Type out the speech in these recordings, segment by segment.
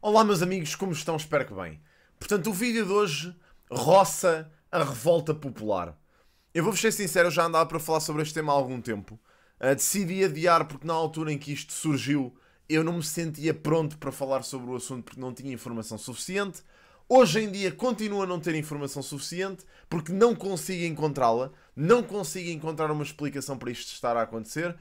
Olá, meus amigos, como estão? Espero que bem. Portanto, o vídeo de hoje roça a revolta popular. Eu vou-vos ser sincero, eu já andava para falar sobre este tema há algum tempo. Uh, decidi adiar porque na altura em que isto surgiu eu não me sentia pronto para falar sobre o assunto porque não tinha informação suficiente. Hoje em dia continuo a não ter informação suficiente porque não consigo encontrá-la, não consigo encontrar uma explicação para isto estar a acontecer.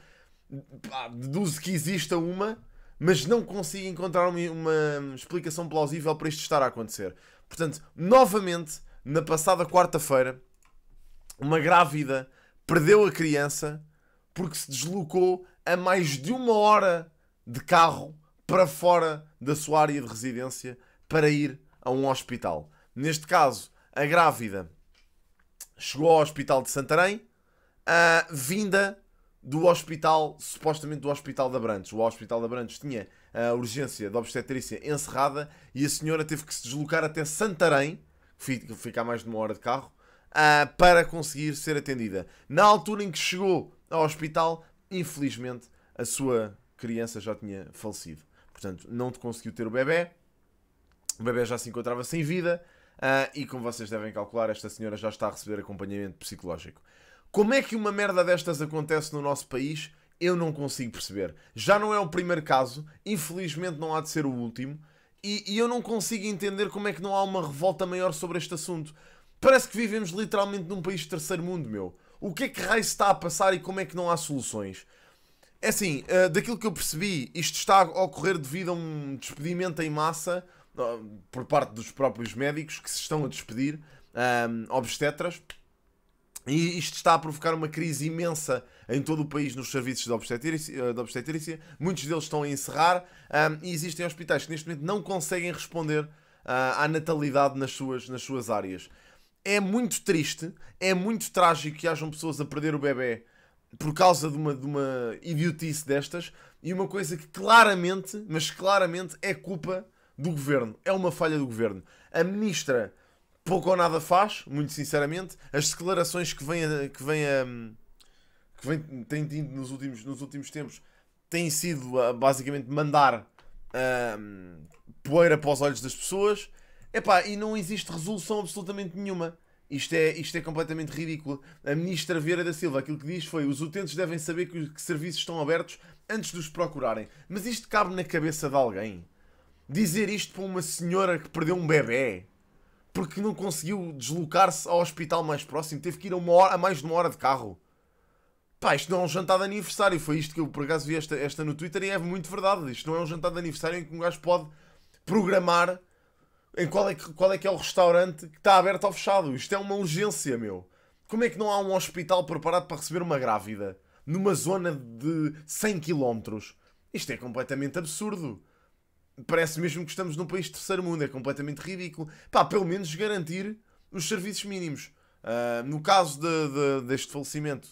Deduzo que exista uma, mas não consigo encontrar uma, uma explicação plausível para isto estar a acontecer. Portanto, novamente, na passada quarta-feira, uma grávida perdeu a criança porque se deslocou a mais de uma hora de carro para fora da sua área de residência para ir a um hospital. Neste caso, a grávida chegou ao hospital de Santarém, uh, vinda do hospital, supostamente do hospital da Brantes. O hospital da Brantes tinha eh, a urgência de obstetrícia encerrada e a senhora teve que se deslocar até Santarém, que fica a mais de uma hora de carro, eh, para conseguir ser atendida. Na altura em que chegou ao hospital, infelizmente, a sua criança já tinha falecido. Portanto, não te conseguiu ter o bebê. O bebê já se encontrava sem vida. Eh, e como vocês devem calcular, esta senhora já está a receber acompanhamento psicológico. Como é que uma merda destas acontece no nosso país? Eu não consigo perceber. Já não é o primeiro caso, infelizmente não há de ser o último, e, e eu não consigo entender como é que não há uma revolta maior sobre este assunto. Parece que vivemos literalmente num país de terceiro mundo, meu. O que é que raio está a passar e como é que não há soluções? É assim, uh, daquilo que eu percebi, isto está a ocorrer devido a um despedimento em massa uh, por parte dos próprios médicos que se estão a despedir, eh, obstetras, e isto está a provocar uma crise imensa em todo o país nos serviços de obstetrícia. Eh, de obstetrícia. Muitos deles estão a encerrar um, e existem hospitais que neste momento não conseguem responder uh, à natalidade nas suas, nas suas áreas. É muito triste, é muito trágico que hajam pessoas a perder o bebê por causa de uma, de uma idiotice destas e uma coisa que claramente, mas claramente, é culpa do governo. É uma falha do governo. A ministra pouco ou nada faz, muito sinceramente. As declarações que vem a, que vem a, que vem, tem tido nos últimos, nos últimos tempos têm sido a, basicamente mandar poeira para os olhos das pessoas. Epá, e não existe resolução absolutamente nenhuma. Isto é, isto é completamente ridículo. A ministra Vieira da Silva aquilo que diz foi os utentes devem saber que, que serviços estão abertos antes de os procurarem. Mas isto cabe na cabeça de alguém. Dizer isto para uma senhora que perdeu um bebê porque não conseguiu deslocar-se ao hospital mais próximo, teve que ir a, uma hora, a mais de uma hora de carro. Pá, isto não é um jantar de aniversário. Foi isto que eu por acaso vi esta, esta no Twitter e é muito verdade. Isto não é um jantar de aniversário em que um gajo pode programar em qual é que, qual é, que é o restaurante que está aberto ou fechado. Isto é uma urgência, meu. Como é que não há um hospital preparado para receber uma grávida numa zona de 100 km? Isto é completamente absurdo parece mesmo que estamos num país de terceiro mundo, é completamente ridículo. Pá, pelo menos garantir os serviços mínimos. Uh, no caso de, de, deste falecimento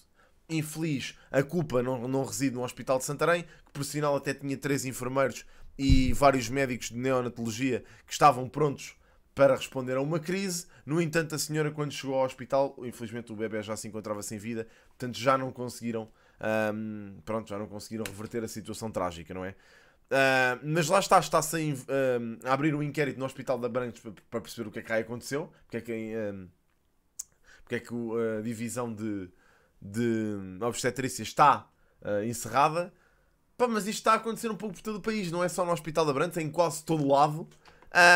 infeliz, a culpa não, não reside no Hospital de Santarém, que por sinal até tinha três enfermeiros e vários médicos de neonatologia que estavam prontos para responder a uma crise. No entanto, a senhora, quando chegou ao hospital, infelizmente o bebê já se encontrava sem vida, portanto já não conseguiram. Um, ah, pronto, já não conseguiram reverter a situação trágica, não é? Ah, mas lá está, está-se ah, a, abrir um inquérito no Hospital da Brancos para, perceber o que é que aí aconteceu, porque é que, ah, porque é que a divisão de, de obstetrícia está uh, encerrada. Pá, mas isto está a acontecer um pouco por todo o país, não é só no Hospital da Branca, é em quase todo lado.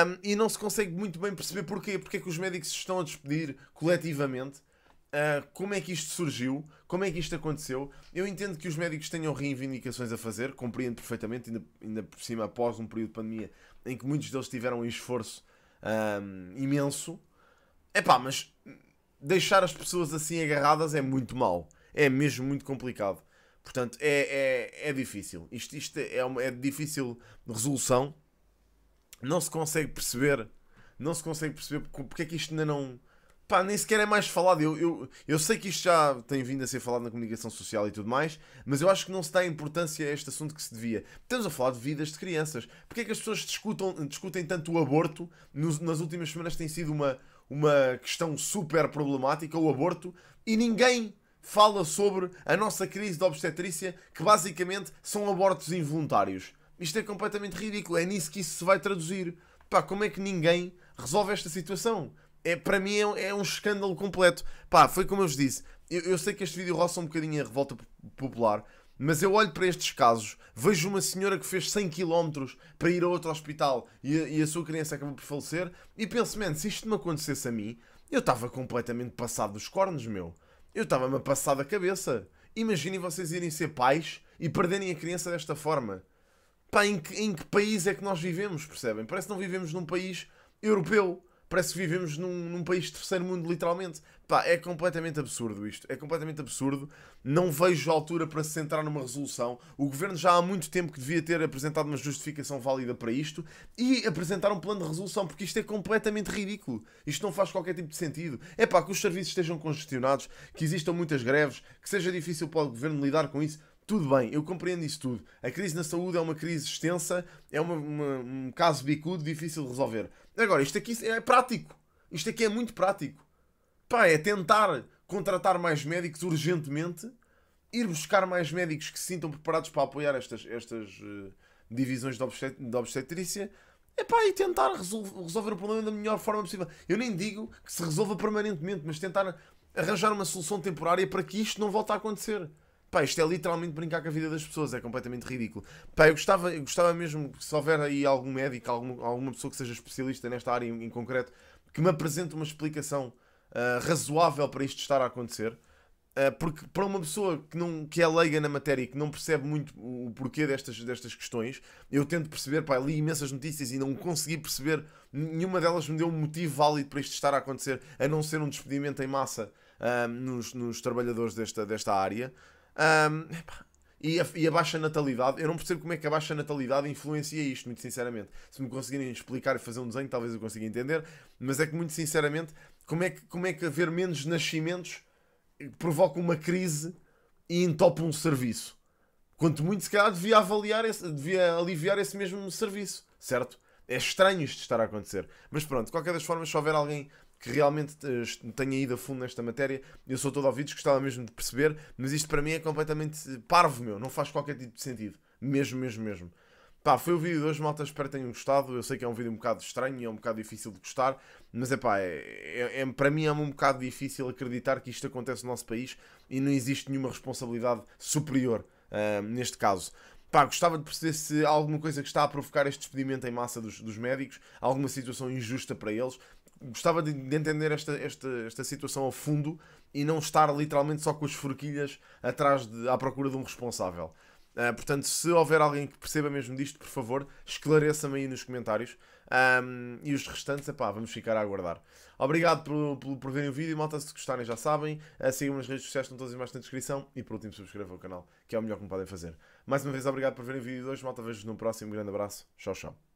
Um, e não se consegue muito bem perceber porquê. Porque é que os médicos se estão a despedir coletivamente Uh, como é que isto surgiu, como é que isto aconteceu. Eu entendo que os médicos tenham reivindicações a fazer, compreendo perfeitamente, ainda, ainda por cima após um período de pandemia em que muitos deles tiveram um esforço ah, imenso. É pá, mas deixar as pessoas assim agarradas é muito mal, é mesmo muito complicado. Portanto, é, é, é difícil. Isto, isto é, uma, é de difícil resolução. Não se consegue perceber, não se consegue perceber porque é que isto ainda não pá, nem sequer é mais falado. Eu, eu, eu sei que isto já tem vindo a ser falado na comunicação social e tudo mais, mas eu acho que não se dá importância a este assunto que se devia. Estamos a falar de vidas de crianças. Porquê é que as pessoas discutam, discutem tanto o aborto? Nos, nas últimas semanas tem sido uma, uma questão super problemática, o aborto, e ninguém fala sobre a nossa crise de obstetrícia, que basicamente são abortos involuntários. Isto é completamente ridículo. É nisso que isso se vai traduzir. Pá, como é que ninguém resolve esta situação? é, para mim é, é, um escândalo completo. Pá, foi como eu vos disse. Eu, eu sei que este vídeo roça um bocadinho a revolta popular, mas eu olho para estes casos, vejo uma senhora que fez 100 km para ir a outro hospital e a, e a sua criança acabou por falecer e penso, man, se isto me acontecesse a mim, eu estava completamente passado dos cornos, meu. Eu estava-me a passar da cabeça. Imaginem vocês irem ser pais e perderem a criança desta forma. Pá, em que, em que país é que nós vivemos, percebem? Parece que não vivemos num país europeu parece que vivemos num, num país de terceiro mundo, literalmente. Pá, é completamente absurdo isto. É completamente absurdo. Não vejo altura para se centrar numa resolução. O governo já há muito tempo que devia ter apresentado uma justificação válida para isto e apresentar um plano de resolução, porque isto é completamente ridículo. Isto não faz qualquer tipo de sentido. É pá, que os serviços estejam congestionados, que existam muitas greves, que seja difícil para o governo lidar com isso tudo bem, eu compreendo isso tudo. A crise na saúde é uma crise extensa, é uma, uma, um caso bicudo, difícil de resolver. Agora, isto aqui é prático. Isto aqui é muito prático. Pá, é tentar contratar mais médicos urgentemente, ir buscar mais médicos que se sintam preparados para apoiar estas, estas uh, divisões de, obstet de obstetrícia epá, e tentar resol resolver o problema da melhor forma possível. Eu nem digo que se resolva permanentemente, mas tentar arranjar uma solução temporária para que isto não volte a acontecer. Pá, isto é literalmente brincar com a vida das pessoas, é completamente ridículo. Pá, eu gostava, eu gostava mesmo que se houver aí algum médico, algum, alguma pessoa que seja especialista nesta área em, em concreto, que me apresente uma explicação uh, razoável para isto estar a acontecer. Uh, porque para uma pessoa que, não, que é leiga na matéria e que não percebe muito o porquê destas, destas questões, eu tento perceber, pá, li imensas notícias e não consegui perceber, nenhuma delas me deu um motivo válido para isto estar a acontecer, a não ser um despedimento em massa uh, nos, nos trabalhadores desta, desta área. Um, e, a, e a baixa natalidade, eu não percebo como é que a baixa natalidade influencia isto, muito sinceramente. Se me conseguirem explicar e fazer um desenho, talvez eu consiga entender, mas é que, muito sinceramente, como é que, como é que haver menos nascimentos provoca uma crise e entopa um serviço? Quanto muito, se calhar, devia, avaliar esse, devia aliviar esse mesmo serviço, certo? É estranho isto estar a acontecer. Mas pronto, de qualquer das formas, se houver alguém que realmente eh, tenha ido a fundo nesta matéria. Eu sou todo ouvido, gostava mesmo de perceber, mas isto para mim é completamente parvo, meu. Não faz qualquer tipo de sentido. Mesmo, mesmo, mesmo. Pá, foi o vídeo de hoje, malta. Espero que tenham gostado. Eu sei que é um vídeo um bocado estranho e é um bocado difícil de gostar, mas epá, é pá, é, é, para mim é um bocado difícil acreditar que isto acontece no nosso país e não existe nenhuma responsabilidade superior uh, neste caso. Pá, gostava de perceber se há alguma coisa que está a provocar este despedimento em massa dos, dos médicos, alguma situação injusta para eles gostava de, de entender esta, esta, esta situação a fundo e não estar literalmente só com as forquilhas atrás de, à procura de um responsável. Uh, portanto, se houver alguém que perceba mesmo disto, por favor, esclareça-me aí nos comentários. Um, e os restantes, epá, vamos ficar a aguardar. Obrigado por, por, por verem o vídeo, malta. Se gostarem, já sabem. Uh, ah, sigam nas redes sociais, estão todas mais na descrição. E por último, subscrevam o canal, que é o melhor que me podem fazer. Mais uma vez, obrigado por verem o vídeo de hoje, malta. Vejo-vos no próximo. Um grande abraço. Tchau, tchau.